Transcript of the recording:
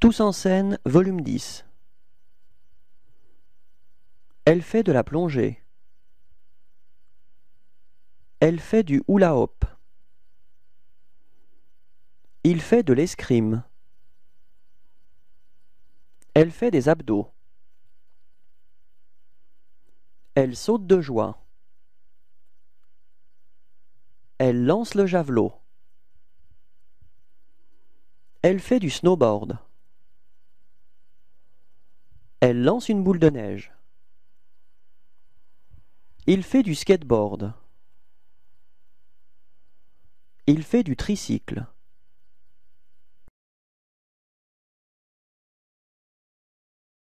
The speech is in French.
Tous en scène, volume 10. Elle fait de la plongée. Elle fait du hula hop Il fait de l'escrime. Elle fait des abdos. Elle saute de joie. Elle lance le javelot. Elle fait du snowboard. Elle lance une boule de neige. Il fait du skateboard. Il fait du tricycle.